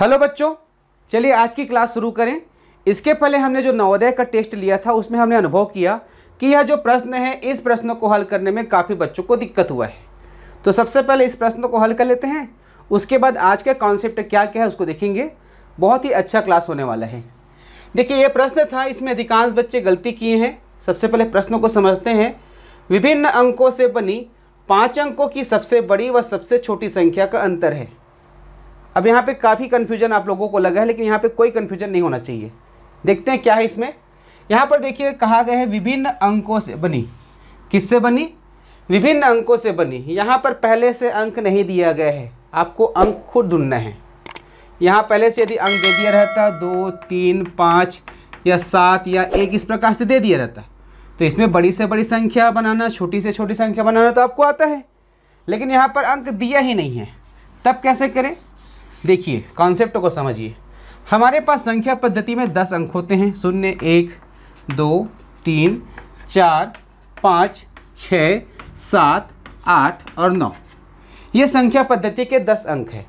hello बच्चों चलिए आज की क्लास शुरू करें इसके पहले हमने जो नवोदय का टेस्ट लिया था उसमें हमने अनुभव किया कि यह जो प्रश्न है इस प्रश्न को हल करने में काफ़ी बच्चों को दिक्कत हुआ है तो सबसे पहले इस प्रश्न को हल कर लेते हैं उसके बाद आज का कॉन्सेप्ट क्या क्या है उसको देखेंगे बहुत ही अच्छा क्लास होने वाला है देखिए ये प्रश्न था इसमें अधिकांश बच्चे गलती किए हैं सबसे पहले प्रश्नों को समझते हैं विभिन्न अंकों से बनी पाँच अंकों की सबसे बड़ी व सबसे छोटी संख्या का अंतर है अब यहाँ पे काफ़ी कन्फ्यूजन आप लोगों को लगा है लेकिन यहाँ पे कोई कन्फ्यूजन नहीं होना चाहिए देखते हैं क्या है इसमें यहाँ पर देखिए कहा गया है विभिन्न अंकों से बनी किससे बनी विभिन्न अंकों से बनी यहाँ पर पहले से अंक नहीं दिया गया है आपको अंक खुद ढूंढना है यहाँ पहले से यदि अंक दे दिया रहता दो तीन पाँच या सात या एक इस प्रकार से दे दिया रहता तो इसमें बड़ी से बड़ी संख्या बनाना छोटी से छोटी संख्या बनाना तो आपको आता है लेकिन यहाँ पर अंक दिया ही नहीं है तब कैसे करें देखिए कॉन्सेप्ट को समझिए हमारे पास संख्या पद्धति में दस अंक होते हैं शून्य एक दो तीन चार पाँच छ सात आठ और नौ ये संख्या पद्धति के दस अंक हैं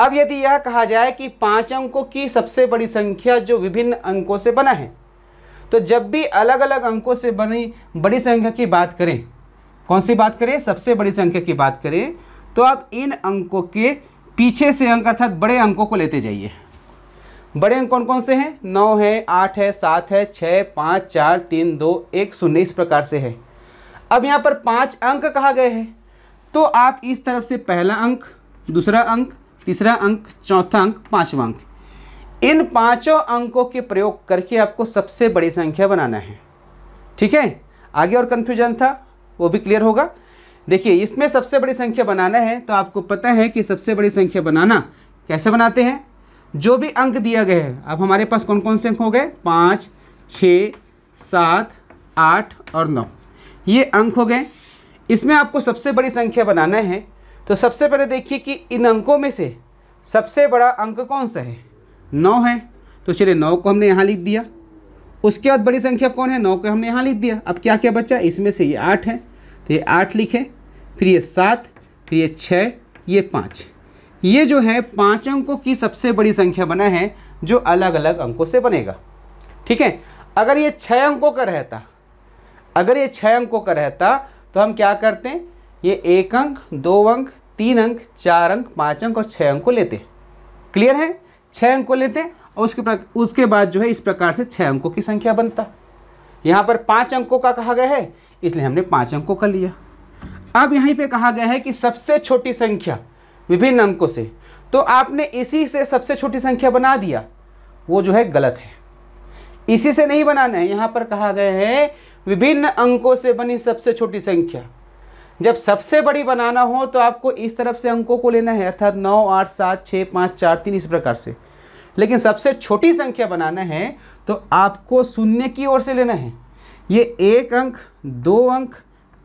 अब यदि यह कहा जाए कि पांच अंकों की सबसे बड़ी संख्या जो विभिन्न अंकों से बना है तो जब भी अलग अलग अंकों से बनी बड़ी संख्या की बात करें कौन सी बात करें सबसे बड़ी संख्या की बात करें तो आप इन अंकों के पीछे से अंक अर्थात बड़े अंकों को लेते जाइए बड़े अंक कौन कौन से हैं नौ है आठ है सात है छः पाँच चार तीन दो एक शून्य इस प्रकार से है अब यहाँ पर पाँच अंक कहा गए हैं तो आप इस तरफ से पहला अंक दूसरा अंक तीसरा अंक चौथा अंक पाँचवा अंक इन पांचों अंकों के प्रयोग करके आपको सबसे बड़ी संख्या बनाना है ठीक है आगे और कन्फ्यूजन था वो भी क्लियर होगा देखिए इसमें सबसे बड़ी संख्या बनाना है तो आपको पता है कि सबसे बड़ी संख्या बनाना कैसे बनाते हैं जो भी अंक दिया गया है अब हमारे पास कौन कौन से अंक हो गए पाँच छ सात आठ और नौ ये अंक हो गए इसमें आपको सबसे बड़ी संख्या बनाना है तो सबसे पहले देखिए कि इन अंकों में से सबसे बड़ा अंक कौन सा है नौ है तो चलिए नौ को हमने यहाँ लिख दिया उसके बाद बड़ी संख्या कौन है नौ को हमने यहाँ लिख दिया अब क्या क्या बचा इसमें से ये आठ है तो ये आठ लिखे फिर ये सात फिर ये छः ये पाँच ये जो है पाँच अंकों की सबसे बड़ी संख्या बना है जो अलग अलग अंकों से बनेगा ठीक है अगर ये छः अंकों का रहता अगर ये छः अंकों का रहता तो हम क्या करते हैं ये एक अंक दो अंक तीन अंक चार अंक पाँच अंक और छः अंक को लेते क्लियर है छः अंक को लेते और उसके उसके बाद जो है इस प्रकार से छः अंकों की संख्या बनता यहाँ पर पाँच अंकों का कहा गया है इसलिए हमने पाँच अंकों का लिया अब यहीं पे कहा गया है कि सबसे छोटी संख्या विभिन्न अंकों से तो आपने इसी से सबसे छोटी संख्या बना दिया वो जो है गलत है इसी से नहीं बनाना है यहाँ पर कहा गया है विभिन्न अंकों से बनी सबसे छोटी संख्या जब सबसे बड़ी बनाना हो तो आपको इस तरफ से अंकों को लेना है अर्थात नौ आठ सात छः पाँच चार तीन इस प्रकार से लेकिन सबसे छोटी संख्या बनाना है तो आपको शून्य की ओर से लेना है ये एक अंक दो अंक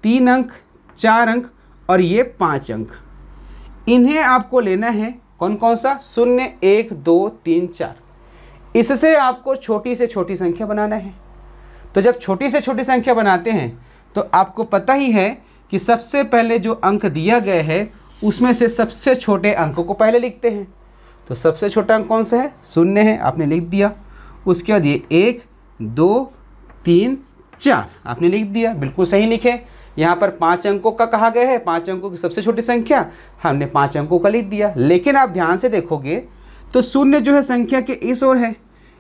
तीन अंक चार अंक और ये पाँच अंक इन्हें आपको लेना है कौन कौन सा शून्य एक दो तीन चार इससे आपको छोटी से छोटी संख्या बनाना है तो जब छोटी से छोटी संख्या बनाते हैं तो आपको पता ही है कि सबसे पहले जो अंक दिया गया है उसमें से सबसे छोटे अंकों को पहले लिखते हैं तो सबसे छोटा अंक कौन सा है शून्य है आपने लिख दिया उसके बाद ये एक दो तीन चार आपने लिख दिया बिल्कुल सही लिखे यहाँ पर पाँच अंकों का कहा गया है पाँच अंकों की सबसे छोटी संख्या हमने पाँच अंकों का लिख दिया लेकिन आप ध्यान से देखोगे तो शून्य जो है संख्या के इस ओर है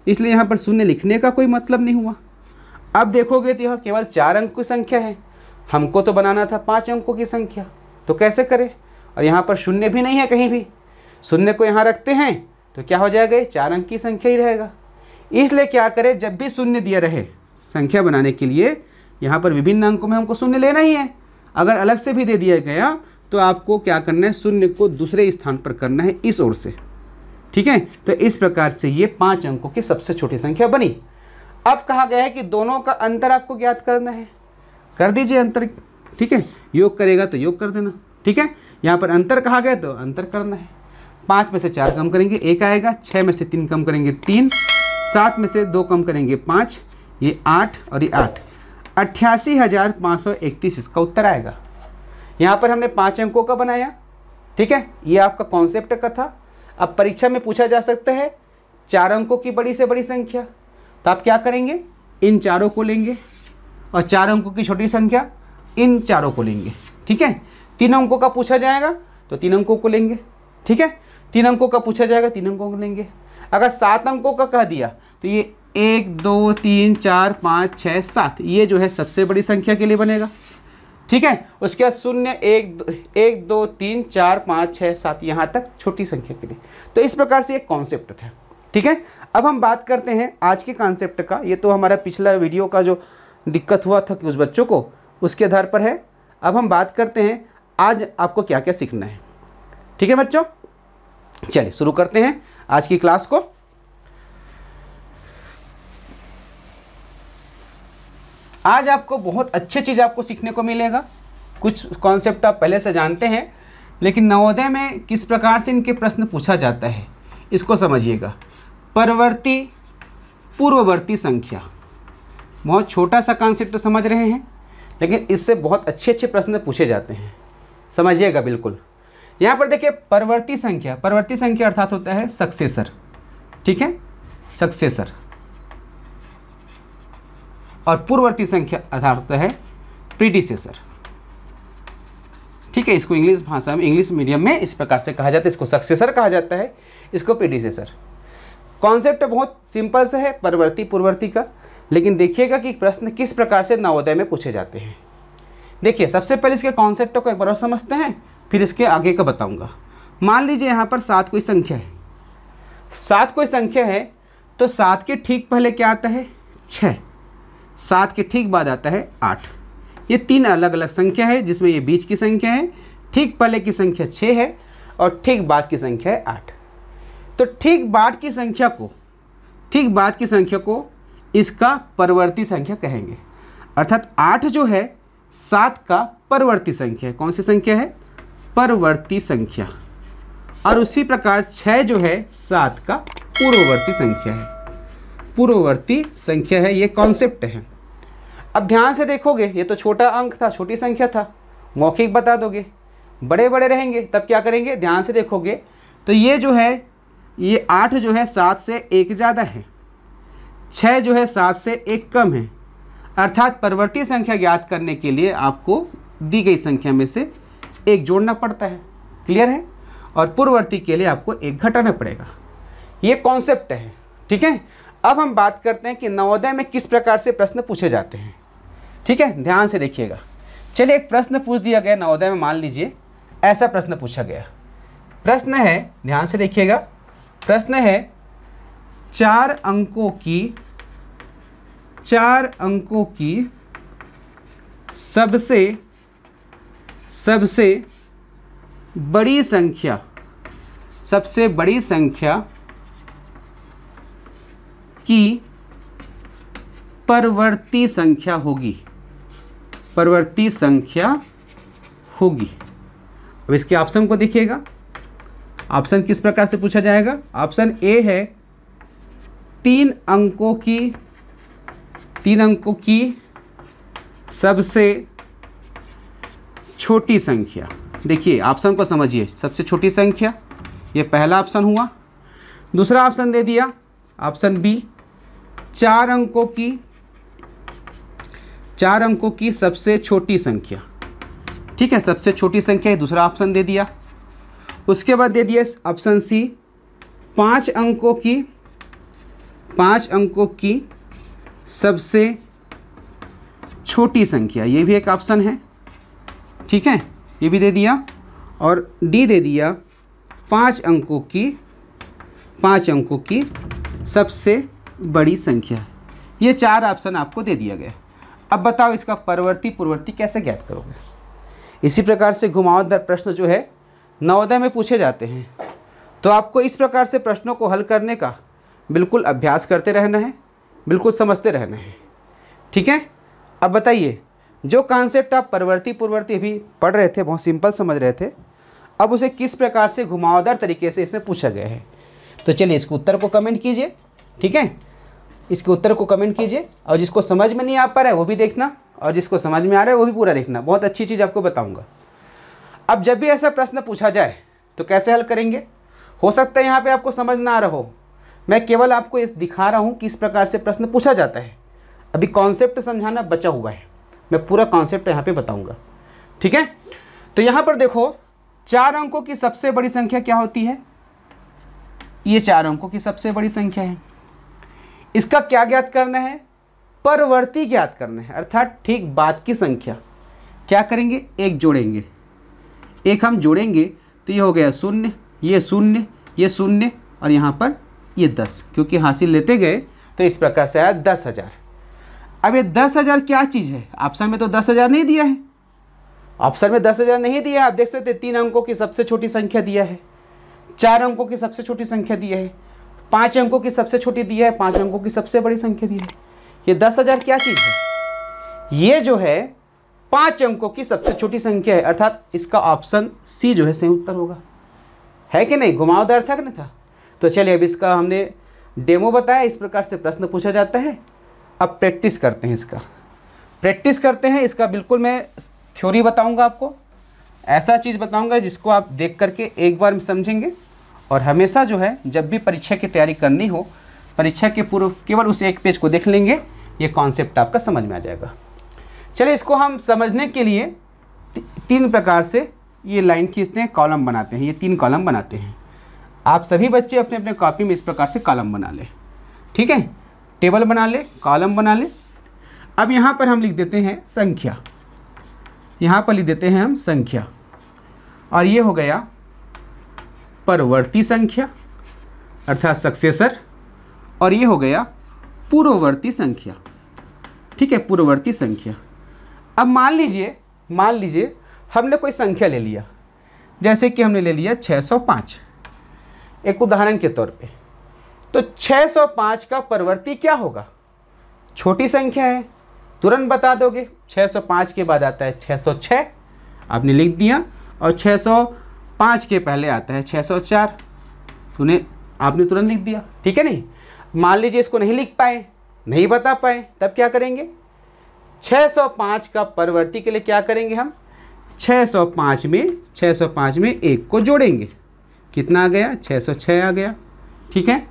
इसलिए यहाँ पर शून्य लिखने का कोई मतलब नहीं हुआ अब देखोगे तो यह केवल चार अंक की संख्या है हमको तो बनाना था पाँच अंकों की संख्या तो कैसे करें और यहाँ पर शून्य भी नहीं है कहीं भी शून्य को यहाँ रखते हैं तो क्या हो जाएगा चार अंक की संख्या ही रहेगा इसलिए क्या करें जब भी शून्य दिया रहे संख्या बनाने के लिए यहाँ पर विभिन्न अंकों में हमको शून्य लेना ही है अगर अलग से भी दे दिया गया तो आपको क्या करना है शून्य को दूसरे स्थान पर करना है इस ओर से ठीक है तो इस प्रकार से ये पांच अंकों की सबसे छोटी संख्या बनी अब कहा गया है कि दोनों का अंतर आपको ज्ञात करना है कर दीजिए अंतर ठीक है योग करेगा तो योग कर देना ठीक है यहाँ पर अंतर कहा गया तो अंतर करना है पाँच में से चार कम करेंगे एक आएगा छः में से तीन कम करेंगे तीन सात में से दो कम करेंगे पाँच ये आठ और ये आठ अट्ठासी हज़ार पाँच सौ इकतीस इसका उत्तर आएगा यहाँ पर हमने पाँच अंकों का बनाया ठीक है ये आपका कॉन्सेप्ट का था अब परीक्षा में पूछा जा सकता है चार अंकों की बड़ी से बड़ी संख्या तो आप क्या करेंगे इन चारों को लेंगे और चार अंकों की छोटी संख्या इन चारों को लेंगे ठीक है तीन अंकों का पूछा जाएगा तो तीन अंकों को लेंगे ठीक है तीन अंकों का पूछा जाएगा तीन अंकों को लेंगे अगर सात अंकों का कह दिया तो ये एक दो तीन चार पाँच छः सात ये जो है सबसे बड़ी संख्या के लिए बनेगा ठीक है उसके बाद शून्य एक दो एक दो तीन चार पाँच छः सात यहाँ तक छोटी संख्या के लिए तो इस प्रकार से एक कॉन्सेप्ट था ठीक है अब हम बात करते हैं आज के कॉन्सेप्ट का ये तो हमारा पिछला वीडियो का जो दिक्कत हुआ था कि उस बच्चों को उसके आधार पर है अब हम बात करते हैं आज आपको क्या क्या सीखना है ठीक है बच्चों चलिए शुरू करते हैं आज की क्लास को आज आपको बहुत अच्छी चीज़ आपको सीखने को मिलेगा कुछ कॉन्सेप्ट आप पहले से जानते हैं लेकिन नवोदय में किस प्रकार से इनके प्रश्न पूछा जाता है इसको समझिएगा परवर्ती पूर्ववर्ती संख्या बहुत छोटा सा कॉन्सेप्ट समझ रहे हैं लेकिन इससे बहुत अच्छे अच्छे प्रश्न पूछे जाते हैं समझिएगा बिल्कुल यहाँ पर देखिए परवर्ती संख्या परवर्ती संख्या अर्थात होता है सक्सेसर ठीक है सक्सेसर और पूर्ववर्ती संख्या होता है प्रीडिसेसर ठीक है इसको इंग्लिश भाषा में इंग्लिश मीडियम में इस प्रकार से कहा जाता है इसको सक्सेसर कहा जाता है इसको प्रीडिसेसर कॉन्सेप्ट बहुत सिंपल सा है परवर्ती पूर्ववर्ती का लेकिन देखिएगा कि प्रश्न किस प्रकार से नवोदय में पूछे जाते हैं देखिए सबसे पहले इसके कॉन्सेप्ट को एक बार और समझते हैं फिर इसके आगे का बताऊंगा मान लीजिए यहाँ पर सात कोई संख्या है सात कोई संख्या है तो सात के ठीक पहले क्या आता है छः सात के ठीक बाद आता है आठ ये तीन अलग अलग संख्या है जिसमें ये बीच की संख्या है ठीक पहले की संख्या छः है और ठीक बाद की संख्या है आठ तो ठीक बाद की संख्या को ठीक बाद की संख्या को इसका परवर्ती संख्या कहेंगे अर्थात आठ जो है सात का परवर्ती संख्या है कौन सी संख्या है परवर्ती संख्या और उसी प्रकार छः जो है सात का पूर्ववर्ती संख्या है पूर्ववर्ती संख्या है ये कॉन्सेप्ट है अब ध्यान से देखोगे ये तो छोटा अंक था छोटी संख्या था मौखिक बता दोगे बड़े बड़े रहेंगे तब क्या करेंगे ध्यान से देखोगे तो ये जो है ये आठ जो है सात से एक ज़्यादा है छः जो है सात से एक कम है अर्थात परवर्ती संख्या ज्ञात करने के लिए आपको दी गई संख्या में से एक जोड़ना पड़ता है क्लियर है और पूर्ववर्ती के लिए आपको एक घटाना पड़ेगा ये कॉन्सेप्ट है ठीक है अब हम बात करते हैं कि नवोदय में किस प्रकार से प्रश्न पूछे जाते हैं ठीक है ध्यान से देखिएगा चलिए एक प्रश्न पूछ दिया गया नवोदय में मान लीजिए ऐसा प्रश्न पूछा गया प्रश्न है ध्यान से देखिएगा प्रश्न है चार अंकों की चार अंकों की सबसे सबसे बड़ी संख्या सबसे बड़ी संख्या की परवर्ती संख्या होगी परवर्ती संख्या होगी अब इसके ऑप्शन को देखिएगा ऑप्शन किस प्रकार से पूछा जाएगा ऑप्शन ए है तीन अंकों की तीन अंकों की सबसे छोटी संख्या देखिए ऑप्शन को समझिए सबसे छोटी संख्या ये पहला ऑप्शन हुआ दूसरा ऑप्शन दे दिया ऑप्शन बी चार अंकों की चार अंकों की सबसे छोटी संख्या ठीक है सबसे छोटी संख्या दूसरा ऑप्शन दे दिया उसके बाद दे दिया ऑप्शन सी पांच अंकों की पांच अंकों की सबसे छोटी संख्या ये भी एक ऑप्शन है ठीक है ये भी दे दिया और डी दे दिया पांच अंकों की पांच अंकों की सबसे बड़ी संख्या ये चार ऑप्शन आपको दे दिया गया अब बताओ इसका परवर्ती पूर्ववर्ती कैसे ज्ञात करोगे इसी प्रकार से घुमावदार प्रश्न जो है नवोदय में पूछे जाते हैं तो आपको इस प्रकार से प्रश्नों को हल करने का बिल्कुल अभ्यास करते रहना है बिल्कुल समझते रहना है ठीक है अब बताइए जो कॉन्सेप्ट आप परवर्ती पूर्ववर्ती अभी पढ़ रहे थे बहुत सिंपल समझ रहे थे अब उसे किस प्रकार से घुमावदार तरीके से इसमें पूछा गया है तो चलिए इसको उत्तर को कमेंट कीजिए ठीक है इसके उत्तर को कमेंट कीजिए और जिसको समझ में नहीं आ पा रहा है वो भी देखना और जिसको समझ में आ रहा है वो भी पूरा देखना बहुत अच्छी चीज़ आपको बताऊँगा अब जब भी ऐसा प्रश्न पूछा जाए तो कैसे हल करेंगे हो सकता है यहाँ पर आपको समझ ना आ रहा हो मैं केवल आपको दिखा रहा हूँ किस प्रकार से प्रश्न पूछा जाता है अभी कॉन्सेप्ट समझाना बचा हुआ है मैं पूरा कॉन्सेप्ट यहाँ पे बताऊँगा ठीक है तो यहाँ पर देखो चार अंकों की सबसे बड़ी संख्या क्या होती है ये चार अंकों की सबसे बड़ी संख्या है इसका क्या ज्ञात करना है परवर्ती ज्ञात करना है अर्थात ठीक बात की संख्या क्या करेंगे एक जोड़ेंगे एक हम जोड़ेंगे तो ये हो गया शून्य ये शून्य ये शून्य और यहाँ पर ये दस क्योंकि हासिल लेते गए तो इस प्रकार से आया दस हज़ार अब ये दस हज़ार क्या चीज़ है ऑप्शन में तो दस हज़ार नहीं दिया है ऑप्शन में दस हज़ार नहीं दिया आप देख सकते तीन अंकों की सबसे छोटी संख्या दिया है चार अंकों की सबसे छोटी संख्या दिया है पांच अंकों की सबसे छोटी दी है पांच अंकों की सबसे बड़ी संख्या दी है ये दस हजार क्या चीज़ है ये जो है पांच अंकों की सबसे छोटी संख्या है अर्थात इसका ऑप्शन सी जो है सही उत्तर होगा है कि नहीं घुमावदार था कि नहीं था तो चलिए अब इसका हमने डेमो बताया इस प्रकार से प्रश्न पूछा जाता है अब प्रैक्टिस करते हैं इसका प्रैक्टिस करते हैं इसका बिल्कुल मैं थ्योरी बताऊंगा आपको ऐसा चीज़ बताऊंगा जिसको आप देख करके एक बार समझेंगे और हमेशा जो है जब भी परीक्षा की तैयारी करनी हो परीक्षा के पूर्व केवल उस एक पेज को देख लेंगे ये कॉन्सेप्ट आपका समझ में आ जाएगा चलिए इसको हम समझने के लिए तीन प्रकार से ये लाइन खींचते हैं कॉलम बनाते हैं ये तीन कॉलम बनाते हैं आप सभी बच्चे अपने अपने कॉपी में इस प्रकार से कॉलम बना लें ठीक है टेबल बना लें कॉलम बना लें अब यहाँ पर हम लिख देते हैं संख्या यहाँ पर लिख देते हैं हम संख्या और ये हो गया परवर्ती संख्या अर्थात सक्सेसर और ये हो गया पूर्ववर्ती संख्या ठीक है पूर्ववर्ती संख्या अब मान लीजिए मान लीजिए हमने कोई संख्या ले लिया जैसे कि हमने ले लिया 605 एक उदाहरण के तौर पे तो 605 का परवर्ती क्या होगा छोटी संख्या है तुरंत बता दोगे 605 के बाद आता है 606 आपने लिख दिया और 600 पाँच के पहले आता है छः सौ चार तूने आपने तुरंत लिख दिया ठीक है नहीं मान लीजिए इसको नहीं लिख पाए नहीं बता पाए तब क्या करेंगे 605 का परवर्ती के लिए क्या करेंगे हम 605 में 605 में एक को जोड़ेंगे कितना आ गया 606 आ गया ठीक है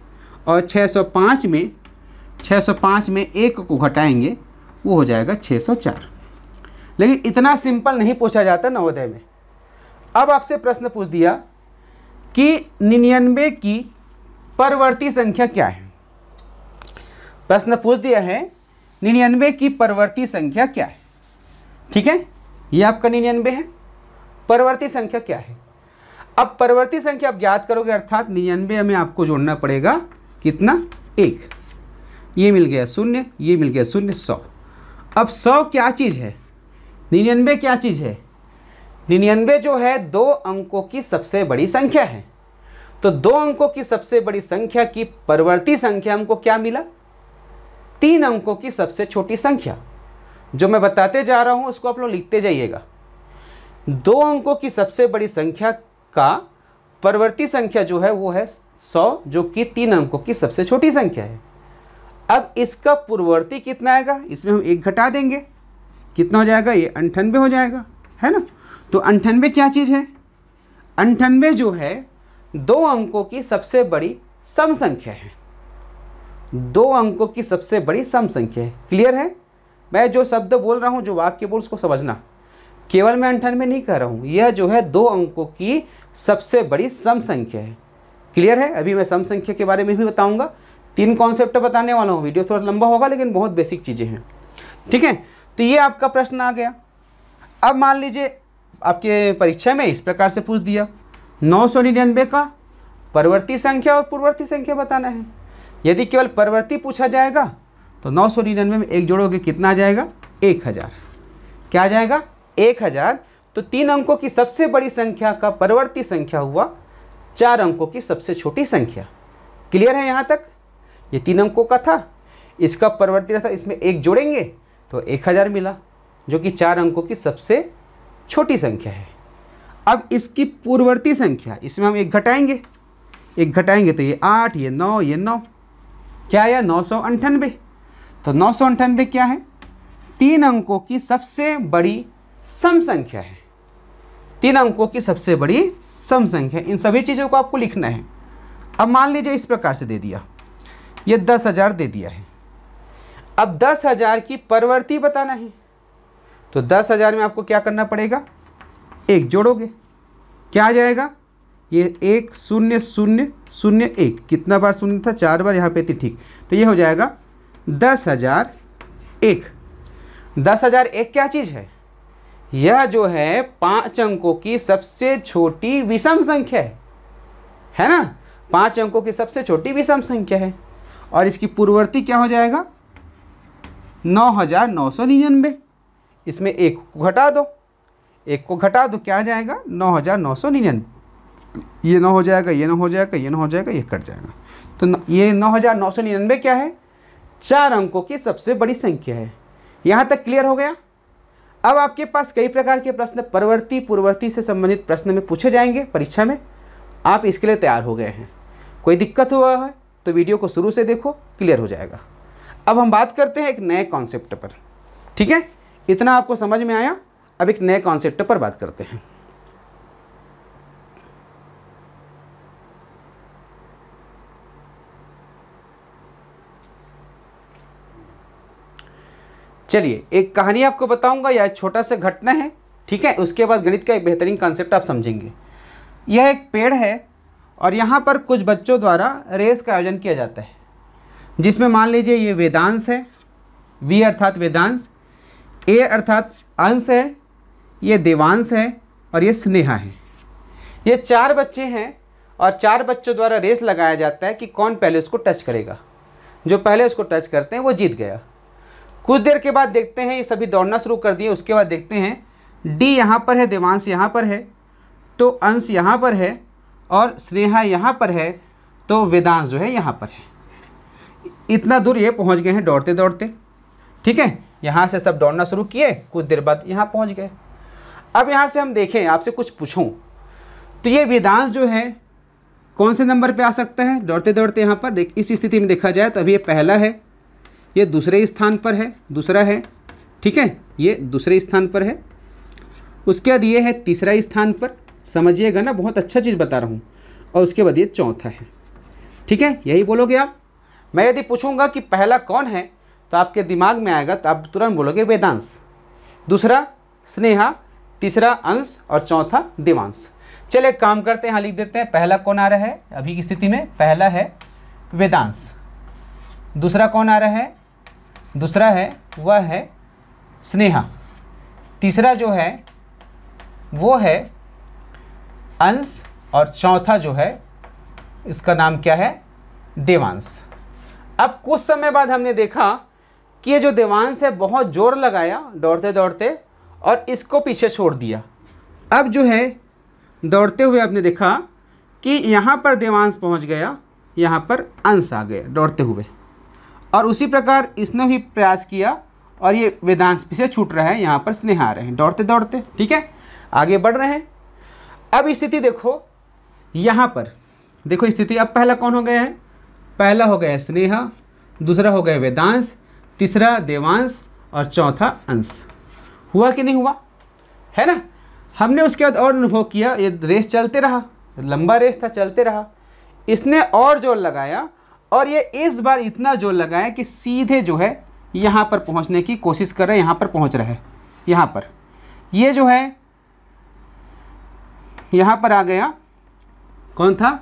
और 605 में 605 में एक को घटाएंगे वो हो जाएगा 604 लेकिन इतना सिंपल नहीं पूछा जाता नवोदय में अब आपसे प्रश्न पूछ दिया कि निन्यानवे की परवर्ती संख्या क्या है प्रश्न पूछ दिया है निन्यानवे की परवर्ती संख्या क्या है ठीक है ये आपका निन्यानवे है परवर्ती संख्या क्या है अब परवर्ती संख्या आप ज्ञात करोगे अर्थात निन्यानवे में आपको जोड़ना पड़ेगा कितना एक ये मिल गया शून्य ये मिल गया शून्य सौ अब सौ क्या चीज़ है निन्यानवे क्या चीज़ है निन्यानवे जो है दो अंकों की सबसे बड़ी संख्या है तो दो अंकों की सबसे बड़ी संख्या की परवर्ती संख्या हमको क्या मिला तीन अंकों की सबसे छोटी संख्या जो मैं बताते जा रहा हूँ उसको आप लोग लिखते जाइएगा दो अंकों की सबसे बड़ी संख्या का परवर्ती संख्या जो है वो है सौ जो कि तीन अंकों की सबसे छोटी संख्या है अब इसका पूर्ववर्ती कितना आएगा इसमें हम एक घटा देंगे कितना हो जाएगा ये अंठानवे हो जाएगा है ना तो अंठानवे क्या चीज़ है अंठानवे जो है दो अंकों की सबसे बड़ी सम संख्या है दो अंकों की सबसे बड़ी सम संख्या है क्लियर है मैं जो शब्द बोल रहा हूँ जो वाक्य बोल उसको समझना केवल मैं अंठानवे नहीं कह रहा हूँ यह जो है दो अंकों की सबसे बड़ी सम संख्या है क्लियर है अभी मैं सम संख्या के बारे में भी बताऊँगा तीन कॉन्सेप्ट बताने वाला हूँ वीडियो थोड़ा लंबा होगा लेकिन बहुत बेसिक चीज़ें हैं ठीक है तो ये आपका प्रश्न आ गया अब मान लीजिए आपके परीक्षा में इस प्रकार से पूछ दिया नौ सौ निन्यानवे का परवर्ती संख्या और पूर्ववर्ती संख्या बताना है यदि केवल परवर्ती पूछा जाएगा तो नौ सौ निन्यानवे में एक जोड़ोगे कितना आ जाएगा एक हज़ार क्या आ जाएगा एक हज़ार तो तीन अंकों की सबसे बड़ी संख्या का परवर्ती संख्या हुआ चार अंकों की सबसे छोटी संख्या क्लियर है यहाँ तक ये तीन अंकों का था इसका परवर्ती था इसमें एक जोड़ेंगे तो एक हज़ार मिला जो कि चार अंकों की सबसे छोटी संख्या है अब इसकी पूर्ववर्ती संख्या इसमें हम एक घटाएंगे एक घटाएंगे तो ये आठ ये नौ ये नौ क्या आया नौ सौ अंठानवे तो नौ सौ अंठानबे क्या है तीन अंकों की सबसे बड़ी सम संख्या है तीन अंकों की सबसे बड़ी सम संख्या इन सभी चीज़ों को आपको लिखना है अब मान लीजिए इस प्रकार से दे दिया ये दस हज़ार दे दिया है अब दस हज़ार की परवर्ती बताना है तो दस हज़ार में आपको क्या करना पड़ेगा एक जोड़ोगे क्या आ जाएगा ये एक शून्य शून्य शून्य एक कितना बार शून्य था चार बार यहाँ पे थी ठीक तो ये हो जाएगा दस हज़ार एक दस हज़ार एक क्या चीज़ है यह जो है पांच अंकों की सबसे छोटी विषम संख्या है है ना पांच अंकों की सबसे छोटी विषम संख्या है और इसकी पूर्ववर्ती क्या हो जाएगा नौ हज़ार नौ सौ निन्यानवे इसमें एक को घटा दो एक को घटा दो क्या आ जाएगा नौ हज़ार नौ सौ निन्यानवे ये नौ हो जाएगा ये नौ हो जाएगा ये नौ हो जाएगा ये कट जाएगा तो ये नौ हज़ार नौ सौ निन्यानवे क्या है चार अंकों की सबसे बड़ी संख्या है यहाँ तक क्लियर हो गया अब आपके पास कई प्रकार के प्रश्न परवर्ती पूर्ववर्ती से संबंधित प्रश्न में पूछे जाएंगे परीक्षा में आप इसके लिए तैयार हो गए हैं कोई दिक्कत हुआ है तो वीडियो को शुरू से देखो क्लियर हो जाएगा अब हम बात करते हैं एक नए कॉन्सेप्ट पर ठीक है इतना आपको समझ में आया अब एक नए कॉन्सेप्ट पर बात करते हैं चलिए एक कहानी आपको बताऊंगा या छोटा सा घटना है ठीक है उसके बाद गणित का एक बेहतरीन कॉन्सेप्ट आप समझेंगे यह एक पेड़ है और यहाँ पर कुछ बच्चों द्वारा रेस का आयोजन किया जाता है जिसमें मान लीजिए ये वेदांश है वी अर्थात वेदांश ए अर्थात अंश है ये देवांश है और ये स्नेहा है ये चार बच्चे हैं और चार बच्चों द्वारा रेस लगाया जाता है कि कौन पहले उसको टच करेगा जो पहले उसको टच करते हैं वो जीत गया कुछ देर के बाद देखते हैं ये सभी दौड़ना शुरू कर दिए उसके बाद देखते हैं डी यहाँ पर है देवांश यहाँ पर है तो अंश यहाँ पर है और स्नेहा यहाँ पर है तो वेदांश जो है यहाँ पर है इतना दूर ये पहुँच गए हैं दौड़ते दौड़ते ठीक है यहाँ से सब दौड़ना शुरू किए कुछ देर बाद यहाँ पहुँच गए अब यहाँ से हम देखें आपसे कुछ पूछूँ तो ये वेदांश जो है कौन से नंबर पे आ सकता है दौड़ते दौड़ते यहाँ पर देख इस स्थिति में देखा जाए तो अभी ये पहला है ये दूसरे स्थान पर है दूसरा है ठीक है ये दूसरे स्थान पर है उसके बाद ये है तीसरा स्थान पर समझिएगा ना बहुत अच्छा चीज़ बता रहा हूँ और उसके बाद ये चौथा है ठीक है यही बोलोगे आप मैं यदि पूछूंगा कि पहला कौन है तो आपके दिमाग में आएगा तो आप तुरंत बोलोगे वेदांश दूसरा स्नेहा तीसरा अंश और चौथा देवांश चलिए काम करते हैं यहाँ लिख देते हैं पहला कौन आ रहा है अभी की स्थिति में पहला है वेदांश दूसरा कौन आ रहा है दूसरा है वह है स्नेहा तीसरा जो है वो है अंश और चौथा जो है इसका नाम क्या है देवांश अब कुछ समय बाद हमने देखा कि ये जो देवांश है बहुत जोर लगाया दौड़ते दौड़ते और इसको पीछे छोड़ दिया अब जो है दौड़ते हुए आपने देखा कि यहाँ पर देवांश पहुँच गया यहाँ पर अंश आ गया दौड़ते हुए और उसी प्रकार इसने भी प्रयास किया और ये वेदांश पीछे छूट रहा है यहाँ पर स्नेहा आ रहे हैं दौड़ते दौड़ते ठीक है आगे बढ़ रहे हैं अब स्थिति देखो यहाँ पर देखो स्थिति अब पहला कौन हो गया है पहला हो गया स्नेहा दूसरा हो गया वेदांश तीसरा देवांश और चौथा अंश हुआ कि नहीं हुआ है ना हमने उसके बाद और अनुभव किया ये रेस चलते रहा लंबा रेस था चलते रहा इसने और जोर लगाया और ये इस बार इतना जोर लगाया कि सीधे जो है यहाँ पर पहुँचने की कोशिश कर रहे हैं यहाँ पर पहुँच रहे हैं यहाँ पर ये जो है यहाँ पर आ गया कौन था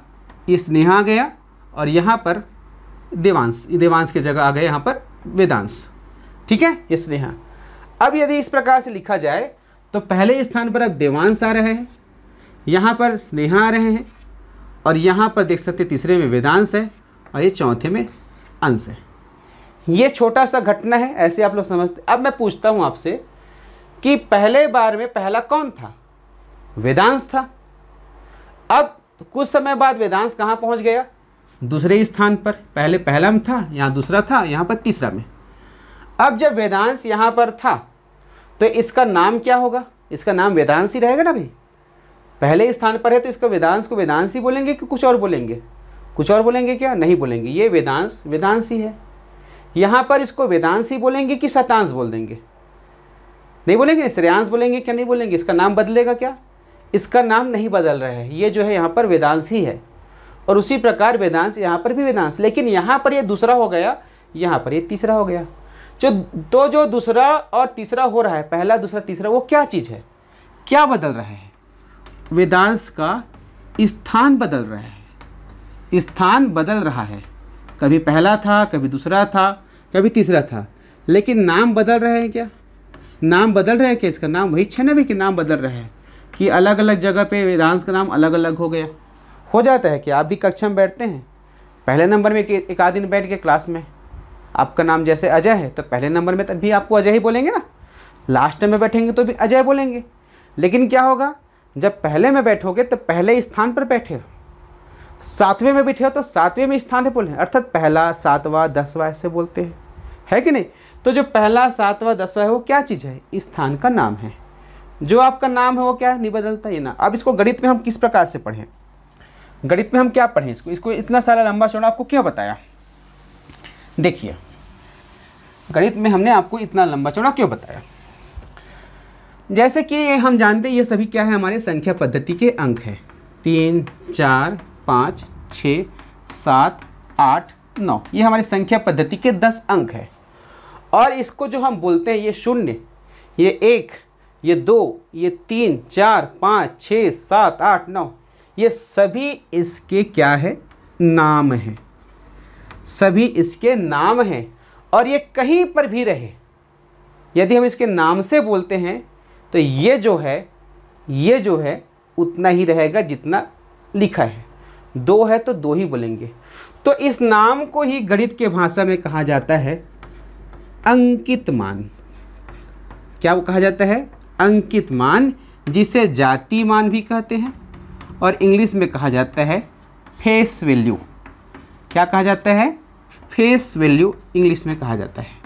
स्नेहा आ गया और यहाँ पर देवांश देवांश की जगह आ गए यहाँ पर वेदांश ठीक है ये स्नेहा अब यदि इस प्रकार से लिखा जाए तो पहले स्थान पर अब देवांश आ रहे हैं यहाँ पर स्नेहा आ रहे हैं और यहाँ पर देख सकते तीसरे में वेदांश है और ये चौथे में अंश है ये छोटा सा घटना है ऐसे आप लोग समझते अब मैं पूछता हूँ आपसे कि पहले बार में पहला कौन था वेदांश था अब कुछ समय बाद वेदांश कहाँ पहुँच गया दूसरे स्थान पर पहले पहला में था यहाँ दूसरा था यहाँ पर तीसरा में अब जब वेदांश यहाँ पर था तो इसका नाम क्या होगा इसका नाम वेदांश ही रहेगा ना भाई पहले स्थान पर है तो इसका वेदांश को वेदांश ही बोलेंगे कि कुछ और बोलेंगे कुछ और बोलेंगे क्या नहीं बोलेंगे ये वेदांश वेदांश ही है यहाँ पर इसको वेदांश ही बोलेंगे कि शतांश बोल देंगे नहीं बोलेंगे श्रेयांश बोलेंगे क्या नहीं बोलेंगे इसका नाम बदलेगा क्या इसका नाम नहीं बदल रहा है ये जो है यहाँ पर वेदांश ही है और उसी प्रकार वेदांश यहाँ पर भी वेदांश लेकिन यहाँ पर ये यह दूसरा हो गया यहाँ पर ये यह तीसरा हो गया जो तो जो दूसरा और तीसरा हो रहा है पहला दूसरा तीसरा वो क्या चीज़ है क्या बदल रहा है वेदांश का स्थान बदल रहा है स्थान बदल रहा है कभी पहला था कभी दूसरा था कभी तीसरा था लेकिन नाम बदल रहे हैं क्या नाम बदल रहा है क्या इसका नाम वही भी के नाम बदल रहा है कि अलग अलग जगह पे वेदांश का नाम अलग अलग हो गया हो जाता है कि आप भी कक्षा में बैठते हैं पहले नंबर में एक आध दिन बैठ गए क्लास में आपका नाम जैसे अजय है तो पहले नंबर में तब भी आपको अजय ही बोलेंगे ना लास्ट में बैठेंगे तो भी अजय बोलेंगे लेकिन क्या होगा जब पहले में बैठोगे तो पहले स्थान पर बैठे हो सातवें में बैठे हो तो सातवें में स्थान पर बोले अर्थात पहला सातवां दसवां ऐसे बोलते हैं है कि नहीं तो जो पहला सातवां दसवां है वो क्या चीज़ है स्थान का नाम है जो आपका नाम है वो क्या है नहीं बदलता ये ना अब इसको गणित में हम किस प्रकार से पढ़ें गणित में हम क्या पढ़ें इसको इसको इतना सारा लंबा चौड़ा आपको क्या बताया देखिए गणित में हमने आपको इतना लंबा चौड़ा क्यों बताया जैसे कि हम जानते हैं ये सभी क्या है हमारे संख्या पद्धति के अंक हैं तीन चार पाँच छ सात आठ नौ ये हमारे संख्या पद्धति के दस अंक हैं और इसको जो हम बोलते हैं ये शून्य ये एक ये दो ये तीन चार पाँच छ सात आठ नौ ये सभी इसके क्या है नाम हैं सभी इसके नाम हैं और ये कहीं पर भी रहे यदि हम इसके नाम से बोलते हैं तो ये जो है ये जो है उतना ही रहेगा जितना लिखा है दो है तो दो ही बोलेंगे तो इस नाम को ही गणित के भाषा में कहा जाता है अंकित मान क्या वो कहा जाता है अंकित मान जिसे जाति मान भी कहते हैं और इंग्लिश में कहा जाता है फेस वैल्यू क्या कहा जाता है फेस वैल्यू इंग्लिश में कहा जाता है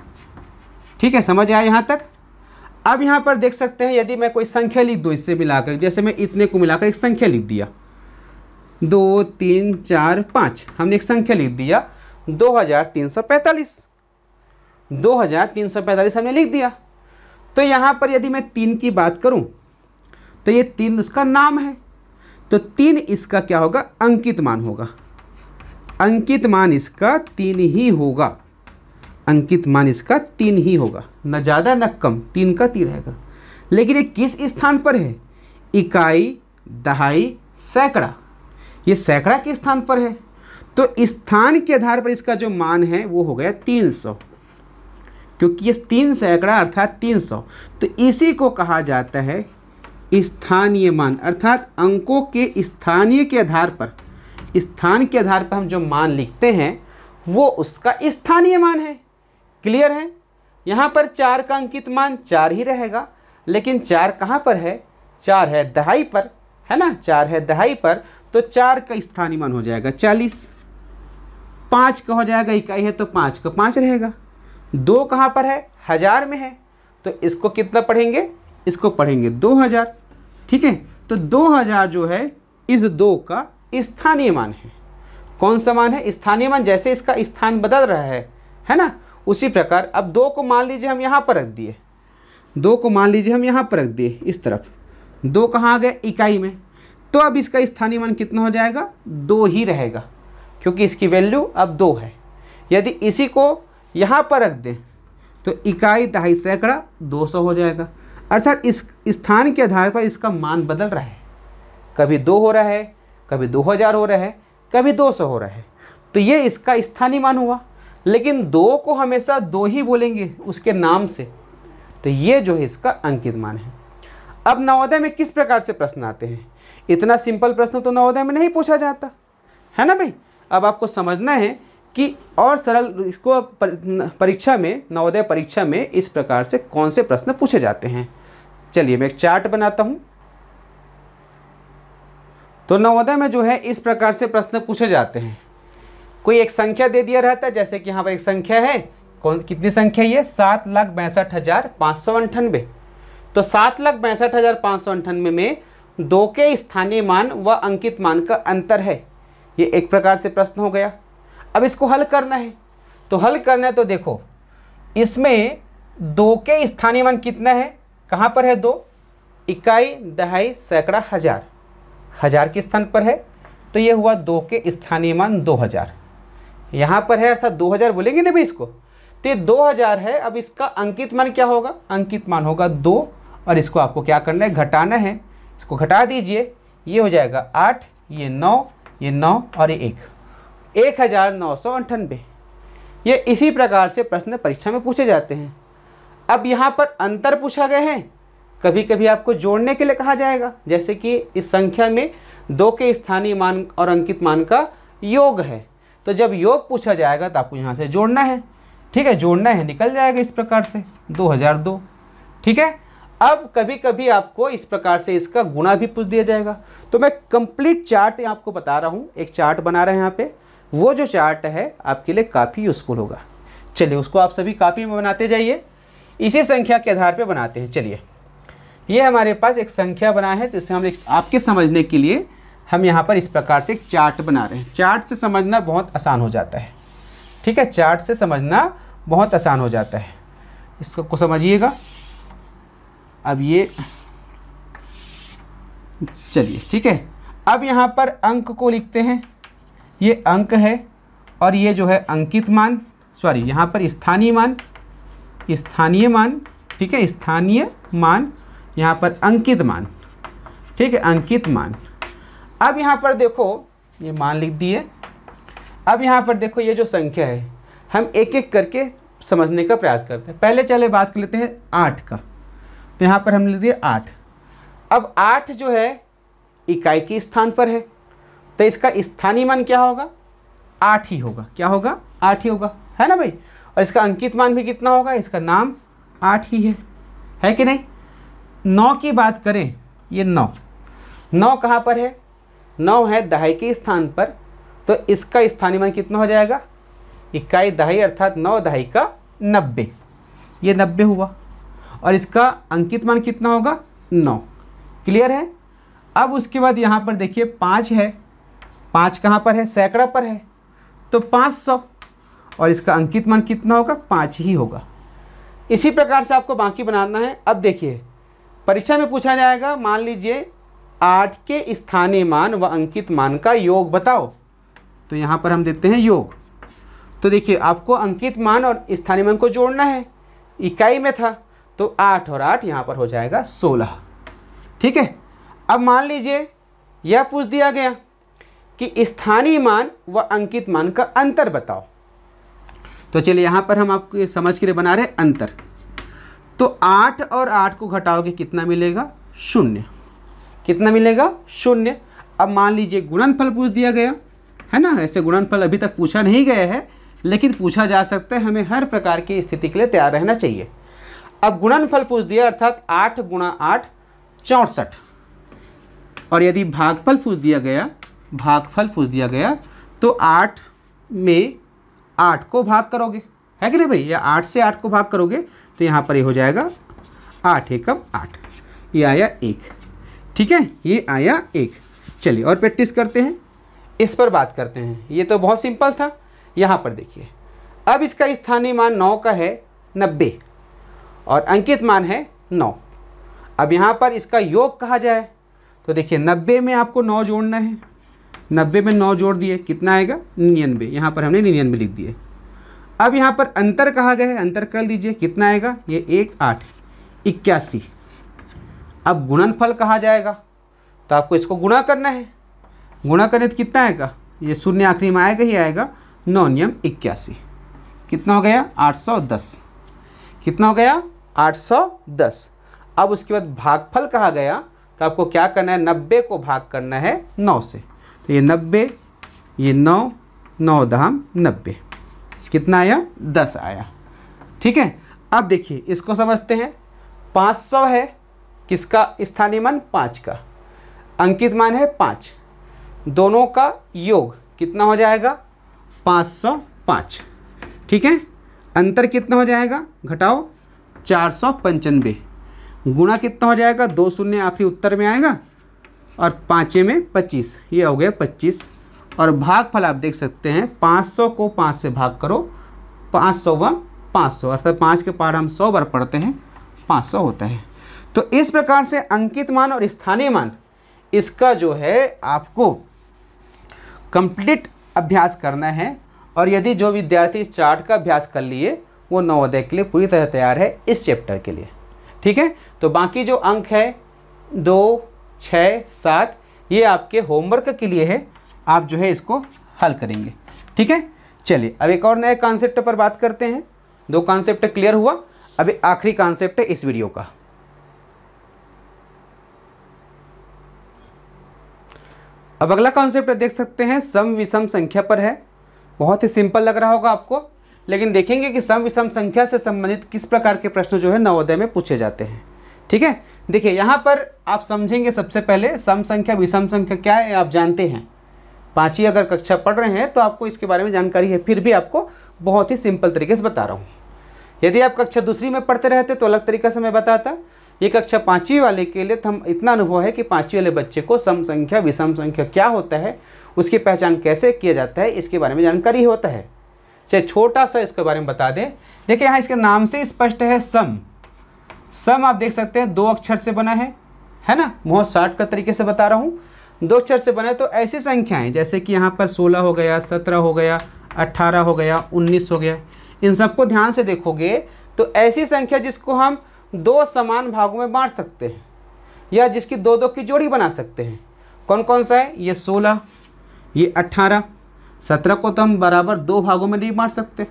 ठीक है समझ आया यहाँ तक अब यहाँ पर देख सकते हैं यदि मैं कोई संख्या लिख दूँ इससे मिलाकर जैसे मैं इतने को मिलाकर एक संख्या लिख दिया दो तीन चार पाँच हमने एक संख्या लिख दिया दो हज़ार तीन सौ पैंतालीस दो हज़ार तीन सौ पैंतालीस हमने लिख दिया तो यहाँ पर यदि मैं तीन की बात करूँ तो ये तीन उसका नाम है तो तीन इसका क्या होगा अंकित मान होगा अंकित मान इसका तीन ही होगा अंकित मान इसका तीन ही होगा न ज़्यादा न कम तीन का तीन रहेगा लेकिन ये किस स्थान पर है इकाई दहाई सैकड़ा ये सैकड़ा के स्थान पर है तो स्थान के आधार पर इसका जो मान है वो हो गया तीन सौ क्योंकि ये तीन सैकड़ा अर्थात तीन सौ तो इसी को कहा जाता है स्थानीय मान अर्थात अंकों के स्थानीय के आधार पर स्थान के आधार पर हम जो मान लिखते हैं वो उसका स्थानीय मान है क्लियर है यहाँ पर चार का अंकित मान चार ही रहेगा लेकिन चार कहाँ पर है चार है दहाई पर है ना चार है दहाई पर तो चार का स्थानीय मान हो जाएगा चालीस पाँच का हो जाएगा इकाई है तो पाँच का पाँच रहेगा दो कहाँ पर है हज़ार में है तो इसको कितना पढ़ेंगे इसको पढ़ेंगे दो हज़ार ठीक है तो 2000 जो है इस दो का स्थानीय मान है कौन सा मान है स्थानीय मान जैसे इसका स्थान बदल रहा है है ना उसी प्रकार अब दो को मान लीजिए हम यहाँ पर रख दिए दो को मान लीजिए हम यहाँ पर रख दिए इस तरफ दो कहाँ आ गए इकाई में तो अब इसका स्थानीय मान कितना हो जाएगा दो ही रहेगा क्योंकि इसकी वैल्यू अब दो है यदि इसी को यहाँ पर रख दें तो इकाई दहाई सैकड़ा दो सौ हो जाएगा अर्थात इस स्थान के आधार पर इसका मान बदल रहा है कभी दो हो रहा है कभी दो हज़ार हो रहा है कभी दो सौ हो रहा है तो ये इसका स्थानीय मान हुआ लेकिन दो को हमेशा दो ही बोलेंगे उसके नाम से तो ये जो है इसका अंकित मान है अब नवोदय में किस प्रकार से प्रश्न आते हैं इतना सिंपल प्रश्न तो नवोदय में नहीं पूछा जाता है ना भाई अब आपको समझना है कि और सरल इसको परीक्षा में नवोदय परीक्षा में इस प्रकार से कौन से प्रश्न पूछे जाते हैं चलिए मैं एक चार्ट बनाता हूँ तो नवोदय में जो है इस प्रकार से प्रश्न पूछे जाते हैं कोई एक संख्या दे दिया रहता है जैसे कि यहाँ पर एक संख्या है कौन कितनी संख्या ये सात लाख बैंसठ हज़ार पाँच सौ अंठानवे तो सात लाख बैंसठ हज़ार पाँच सौ अंठानवे में दो के स्थानीय मान व अंकित मान का अंतर है ये एक प्रकार से प्रश्न हो गया अब इसको हल करना है तो हल करना है तो देखो इसमें दो के स्थानीय मान कितना है कहाँ पर है दो इकाई दहाई सैकड़ा हजार हजार के स्थान पर है तो ये हुआ दो के स्थानीय मान दो हजार यहाँ पर है अर्थात दो हजार बोलेंगे ना भाई इसको तो ये दो हजार है अब इसका अंकित मान क्या होगा अंकित मान होगा दो और इसको आपको क्या करना है घटाना है इसको घटा दीजिए ये हो जाएगा आठ ये नौ ये नौ और ये एक एक हज़ार नौ सौ अंठानबे ये इसी प्रकार से प्रश्न परीक्षा में पूछे जाते हैं अब यहाँ पर अंतर पूछा गया है कभी कभी आपको जोड़ने के लिए कहा जाएगा जैसे कि इस संख्या में दो के स्थानीय मान और अंकित मान का योग है तो जब योग पूछा जाएगा तो आपको यहाँ से जोड़ना है ठीक है जोड़ना है निकल जाएगा इस प्रकार से दो हज़ार दो ठीक है अब कभी कभी आपको इस प्रकार से इसका गुणा भी पूछ दिया जाएगा तो मैं कंप्लीट चार्ट आपको बता रहा हूँ एक चार्ट बना रहे हैं यहाँ पे वो जो चार्ट है आपके लिए काफ़ी यूज़फुल होगा चलिए उसको आप सभी कापी में बनाते जाइए इसी संख्या के आधार पर बनाते हैं चलिए ये हमारे पास एक संख्या बना है जिससे तो हम आपके समझने के लिए हम यहाँ पर इस प्रकार से एक चार्ट बना रहे हैं चार्ट से समझना बहुत आसान हो जाता है ठीक है चार्ट से समझना बहुत आसान हो जाता है इसको समझिएगा अब ये चलिए ठीक है अब यहाँ पर अंक को लिखते हैं ये अंक है और ये जो है अंकित मान सॉरी यहाँ पर स्थानीय मान स्थानीय मान ठीक है स्थानीय मान यहाँ पर अंकित मान ठीक है अंकित मान अब यहाँ पर देखो ये मान लिख दिए अब यहाँ पर देखो ये जो संख्या है हम एक एक करके समझने का प्रयास करते हैं पहले चले बात कर लेते हैं आठ का तो यहाँ पर हम लिख दिए आठ अब आठ जो है इकाई के स्थान पर है तो इसका स्थानीय मान क्या होगा आठ ही होगा क्या होगा आठ ही होगा है ना भाई और इसका अंकित मान भी कितना होगा इसका नाम आठ ही है है कि नहीं नौ की बात करें ये नौ नौ कहाँ पर है नौ है दहाई के स्थान पर तो इसका स्थानीय मान कितना हो जाएगा इक्काई दहाई अर्थात नौ दहाई का नब्बे ये नब्बे हुआ और इसका अंकित मान कितना होगा नौ क्लियर है अब उसके बाद यहाँ पर देखिए पाँच है पाँच कहाँ पर है सैकड़ा पर है तो पाँच सौ और इसका अंकित मान कितना होगा पाँच ही होगा इसी प्रकार से आपको बाकी बनाना है अब देखिए परीक्षा में पूछा जाएगा मान लीजिए आठ के स्थानीय मान व अंकित मान का योग बताओ तो यहाँ पर हम देते हैं योग तो देखिए आपको अंकित मान और स्थानीय मान को जोड़ना है इकाई में था तो आठ और आठ यहाँ पर हो जाएगा सोलह ठीक है अब मान लीजिए यह पूछ दिया गया कि स्थानीय मान व अंकित मान का अंतर बताओ तो चलिए यहाँ पर हम आपको समझ के लिए बना रहे अंतर तो आठ और आठ को घटाओगे कितना मिलेगा शून्य कितना मिलेगा शून्य अब मान लीजिए गुणनफल पूछ दिया गया है ना ऐसे गुणनफल अभी तक पूछा नहीं गया है लेकिन पूछा जा सकता है हमें हर प्रकार की स्थिति के लिए तैयार रहना चाहिए अब गुणनफल पूछ दिया अर्थात आठ गुणा आठ चौंसठ और यदि भागफल पूछ दिया गया भागफल पूछ दिया गया तो आठ में आठ को भाग करोगे है कि नहीं भाई या आठ से आठ को भाग करोगे तो यहाँ पर ये यह हो जाएगा आठ एकम आठ ये आया एक ठीक है ये आया एक चलिए और प्रैक्टिस करते हैं इस पर बात करते हैं ये तो बहुत सिंपल था यहाँ पर देखिए अब इसका स्थानीय मान नौ का है नब्बे और अंकित मान है नौ अब यहाँ पर इसका योग कहा जाए तो देखिए नब्बे में आपको नौ जोड़ना है नब्बे में नौ जोड़ दिए कितना आएगा निन्यानवे यहाँ पर हमने निन्यानवे लिख दिए अब यहाँ पर अंतर कहा गया है अंतर कर लीजिए कितना आएगा ये एक आठ इक्यासी अब गुणनफल कहा जाएगा तो आपको इसको गुणा करना है गुणा करने तो कितना आएगा ये शून्य आखिरी में आएगा ही आएगा नौ नियम इक्यासी कितना हो गया आठ सौ दस कितना हो गया आठ सौ दस अब उसके बाद भागफल कहा गया तो आपको क्या करना है नब्बे को भाग करना है नौ से तो ये नब्बे ये नौ नौ दाम नब्बे कितना आया दस आया ठीक है अब देखिए इसको समझते हैं पाँच सौ है किसका स्थानीय मान पाँच का अंकित मान है पाँच दोनों का योग कितना हो जाएगा पाँच सौ पाँच ठीक है अंतर कितना हो जाएगा घटाओ चार सौ पंचानवे गुणा कितना हो जाएगा दो शून्य आखिरी उत्तर में आएगा और पाँचे में पच्चीस ये हो गया पच्चीस और भागफल आप देख सकते हैं पाँच सौ को पाँच से भाग करो पाँच सौ व पाँच सौ अर्थात पाँच के पार हम सौ बार पढ़ते हैं पाँच सौ होता है तो इस प्रकार से अंकित मान और स्थानीय मान इसका जो है आपको कंप्लीट अभ्यास करना है और यदि जो विद्यार्थी चार्ट का अभ्यास कर लिए वो नवोदय के लिए पूरी तरह तैयार है इस चैप्टर के लिए ठीक है तो बाकी जो अंक है दो छः सात ये आपके होमवर्क के लिए है आप जो है इसको हल करेंगे ठीक है चलिए अब एक और नए कॉन्सेप्ट पर बात करते हैं दो कॉन्सेप्ट क्लियर हुआ अब आखिरी कॉन्सेप्ट है इस वीडियो का अब अगला कॉन्सेप्ट देख सकते हैं सम विषम संख्या पर है बहुत ही सिंपल लग रहा होगा आपको लेकिन देखेंगे कि सम विषम संख्या से संबंधित किस प्रकार के प्रश्न जो है नवोदय में पूछे जाते हैं ठीक है देखिए यहाँ पर आप समझेंगे सबसे पहले सम संख्या विषम संख्या क्या है आप जानते हैं पाँचवीं अगर कक्षा पढ़ रहे हैं तो आपको इसके बारे में जानकारी है फिर भी आपको बहुत ही सिंपल तरीके से बता रहा हूँ यदि आप कक्षा दूसरी में पढ़ते रहते तो अलग तरीके से मैं बताता ये कक्षा पाँचवीं वाले के लिए तो हम इतना अनुभव है कि पाँचवीं वाले बच्चे को सम संख्या विषम संख्या क्या होता है उसकी पहचान कैसे किया जाता है इसके बारे में जानकारी होता है चाहे छोटा सा इसके बारे में बता दें देखिए यहाँ इसके नाम से स्पष्ट है सम सम आप देख सकते हैं दो अक्षर से बना है है ना बहुत शार्ट का तरीके से बता रहा हूँ दो अक्षर से बना है तो ऐसी संख्याएं जैसे कि यहाँ पर सोलह हो गया सत्रह हो गया अट्ठारह हो गया उन्नीस हो गया इन सबको ध्यान से देखोगे तो ऐसी संख्या जिसको हम दो समान भागों में बांट सकते हैं या जिसकी दो दो की जोड़ी बना सकते हैं कौन कौन सा है ये सोलह ये अट्ठारह सत्रह को तो हम बराबर दो भागों में नहीं बांट सकते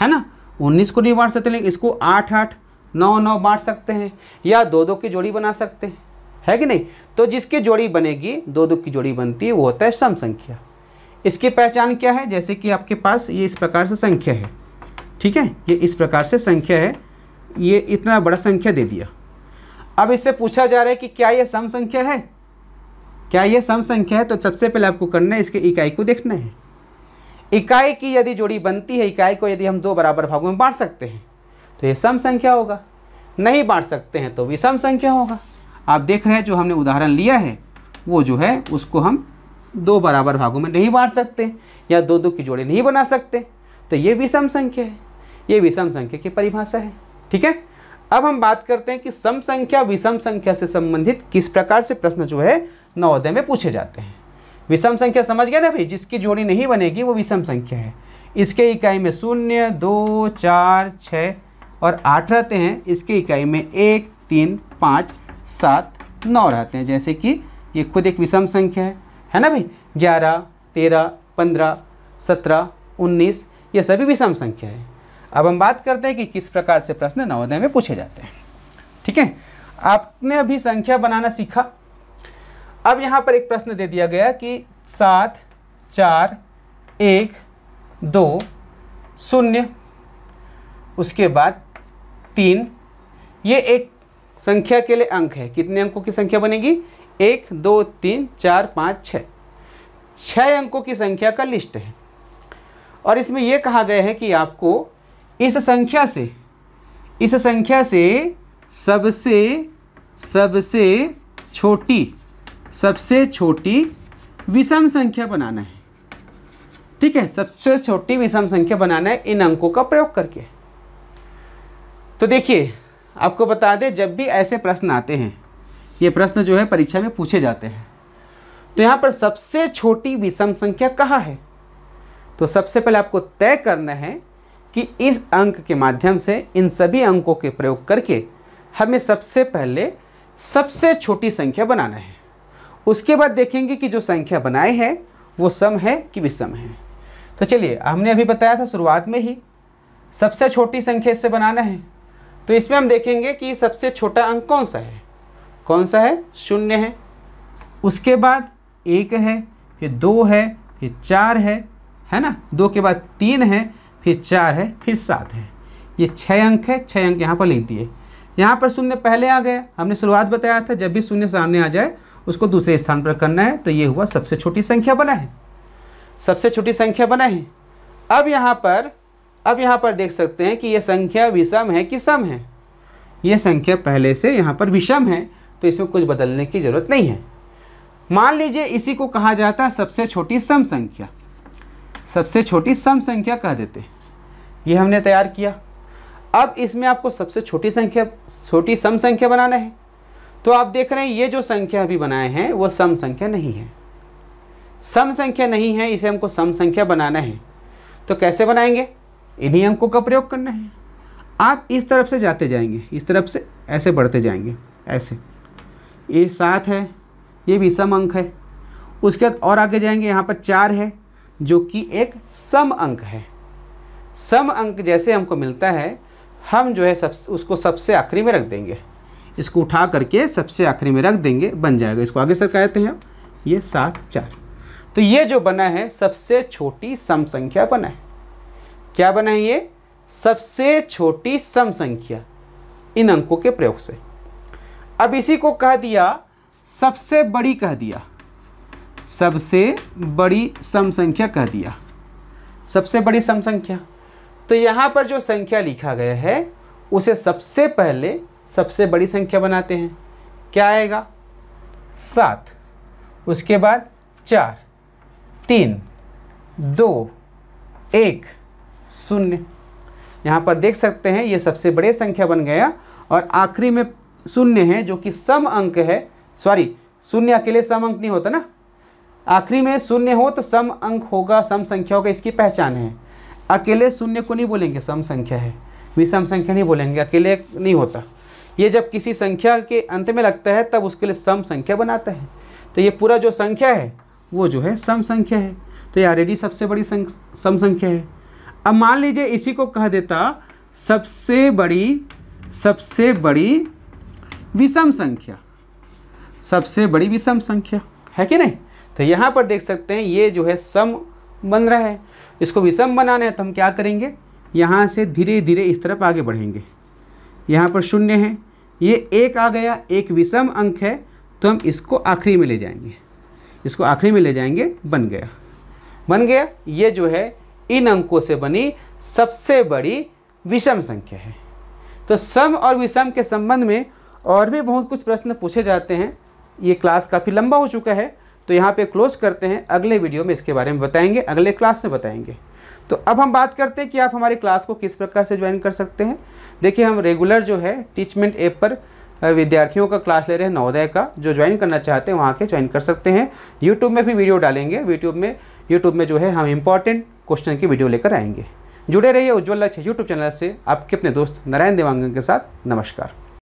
है ना उन्नीस को नहीं बांट सकते लेकिन इसको आठ आठ नौ नौ बांट सकते हैं या दो दो की जोड़ी बना सकते हैं है कि नहीं तो जिसकी जोड़ी बनेगी दो दो की जोड़ी बनती है वो होता है सम संख्या इसकी पहचान क्या है जैसे कि आपके पास ये इस प्रकार से संख्या है ठीक है ये इस प्रकार से संख्या है ये इतना बड़ा संख्या दे दिया अब इससे पूछा जा रहा है कि क्या यह सम संख्या है क्या यह सम संख्या है तो सबसे पहले आपको करना है इसके इकाई को देखना है इकाई की यदि जोड़ी बनती है इकाई को यदि हम दो बराबर भागों में बांट सकते हैं तो ये सम संख्या होगा नहीं बांट सकते हैं तो विषम संख्या होगा आप देख रहे हैं जो हमने उदाहरण लिया है वो जो है उसको हम दो बराबर भागों में नहीं बांट सकते या दो दो की जोड़े नहीं बना सकते तो ये विषम संख्या है ये विषम संख्या की परिभाषा है ठीक है अब हम बात करते हैं कि सम संख्या विषम संख्या से संबंधित किस प्रकार से प्रश्न जो है नवोदय में पूछे जाते हैं विषम संख्या समझ गए ना भाई जिसकी जोड़ी नहीं बनेगी वो विषम संख्या है इसके इकाई में शून्य दो चार छः और आठ रहते हैं इसके इकाई में एक तीन पाँच सात नौ रहते हैं जैसे कि ये खुद एक विषम संख्या है है ना भाई ग्यारह तेरह पंद्रह सत्रह उन्नीस ये सभी विषम संख्या है अब हम बात करते हैं कि किस प्रकार से प्रश्न नवोदय में पूछे जाते हैं ठीक है आपने अभी संख्या बनाना सीखा अब यहाँ पर एक प्रश्न दे दिया गया कि सात चार एक दो शून्य उसके बाद तीन ये एक संख्या के लिए अंक है कितने अंकों की संख्या बनेगी एक दो तीन चार पाँच छः छः अंकों की संख्या का लिस्ट है और इसमें यह कहा गया है कि आपको इस संख्या से इस संख्या से सबसे सबसे छोटी सबसे छोटी विषम संख्या बनाना है ठीक है सबसे छोटी विषम संख्या बनाना है इन अंकों का प्रयोग करके तो देखिए आपको बता दें जब भी ऐसे प्रश्न आते हैं ये प्रश्न जो है परीक्षा में पूछे जाते हैं तो यहाँ पर सबसे छोटी विषम संख्या कहाँ है तो सबसे पहले आपको तय करना है कि इस अंक के माध्यम से इन सभी अंकों के प्रयोग करके हमें सबसे पहले सबसे छोटी संख्या बनाना है उसके बाद देखेंगे कि जो संख्या बनाए हैं वो सम है कि विषम है तो चलिए हमने अभी बताया था शुरुआत में ही सबसे छोटी संख्या इससे बनाना है तो इसमें हम देखेंगे कि सबसे छोटा अंक कौन सा है कौन सा है शून्य है उसके बाद एक है फिर दो है फिर चार है है ना दो के बाद तीन है फिर चार है फिर सात है ये छः अंक है छः अंक यहाँ पर लेती है यहाँ पर शून्य पहले आ गया हमने शुरुआत बताया था जब भी शून्य सामने आ जाए उसको दूसरे स्थान पर करना है तो ये हुआ सबसे छोटी संख्या बना है सबसे छोटी संख्या बना है अब यहाँ पर अब यहाँ पर देख सकते हैं कि ये संख्या विषम है कि सम है ये संख्या पहले से यहाँ पर विषम है तो इसमें कुछ बदलने की ज़रूरत नहीं है मान लीजिए इसी को कहा जाता है सबसे छोटी सम संख्या सबसे छोटी सम संख्या कह देते हैं ये हमने तैयार किया अब इसमें आपको सबसे छोटी संख्या छोटी सम संख्या बनाना है तो आप देख रहे हैं ये जो संख्या अभी बनाए हैं वो सम संख्या नहीं है सम संख्या नहीं है इसे हमको सम संख्या बनाना है तो कैसे बनाएंगे इन्हीं अंकों का प्रयोग करना है आप इस तरफ से जाते जाएंगे इस तरफ से ऐसे बढ़ते जाएंगे ऐसे ये सात है ये भी सम अंक है उसके बाद और आगे जाएंगे यहाँ पर चार है जो कि एक सम अंक है सम अंक जैसे हमको मिलता है हम जो है सब उसको सबसे आखिरी में रख देंगे इसको उठा करके सबसे आखिरी में रख देंगे बन जाएगा इसको आगे सर कहते हैं ये सात चार तो ये जो बना है सबसे छोटी सम संख्या बना है क्या बना है ये सबसे छोटी सम संख्या इन अंकों के प्रयोग से अब इसी को कह दिया सबसे बड़ी कह दिया सबसे बड़ी सम संख्या कह दिया सबसे बड़ी सम संख्या तो यहां पर जो संख्या लिखा गया है उसे सबसे पहले सबसे बड़ी संख्या बनाते हैं क्या आएगा सात उसके बाद चार तीन दो एक शून्य यहाँ पर देख सकते हैं ये सबसे बड़े संख्या बन गया और आखिरी में शून्य है जो कि सम अंक है सॉरी शून्य अकेले सम अंक नहीं होता ना आखिरी में शून्य हो तो सम अंक होगा सम संख्या होगा इसकी पहचान है अकेले शून्य को नहीं बोलेंगे सम संख्या है विषम संख्या नहीं बोलेंगे अकेले नहीं होता ये जब किसी संख्या के अंत में लगता है तब उसके लिए सम संख्या बनाता है तो ये पूरा जो संख्या है वो जो है सम संख्या है तो ये ऑलरेडी सबसे बड़ी सम संख्या है अब मान लीजिए इसी को कह देता सबसे बड़ी सबसे बड़ी विषम संख्या सबसे बड़ी विषम संख्या है कि नहीं तो यहाँ पर देख सकते हैं ये जो है सम बन रहा है इसको विषम बनाना है तो हम क्या करेंगे यहाँ से धीरे धीरे इस तरफ आगे बढ़ेंगे यहाँ पर शून्य है ये एक आ गया एक विषम अंक है तो हम इसको आखिरी में ले जाएंगे इसको आखिरी में ले जाएंगे बन गया बन गया ये जो है इन अंकों से बनी सबसे बड़ी विषम संख्या है तो सम और विषम के संबंध में और भी बहुत कुछ प्रश्न पूछे जाते हैं ये क्लास काफ़ी लंबा हो चुका है तो यहाँ पे क्लोज करते हैं अगले वीडियो में इसके बारे में बताएंगे अगले क्लास में बताएंगे तो अब हम बात करते हैं कि आप हमारी क्लास को किस प्रकार से ज्वाइन कर सकते हैं देखिए हम रेगुलर जो है टीचमेंट ऐप पर विद्यार्थियों का क्लास ले रहे हैं नवोदय का जो ज्वाइन करना चाहते हैं वहाँ के ज्वाइन कर सकते हैं यूट्यूब में भी वीडियो डालेंगे यूट्यूब में यूट्यूब में जो है हम इम्पॉर्टेंट क्वेश्चन की वीडियो लेकर आएंगे जुड़े रहिए उज्ज्वल लक्ष्य यूट्यूब चैनल से आपके अपने दोस्त नारायण देवांगन के साथ नमस्कार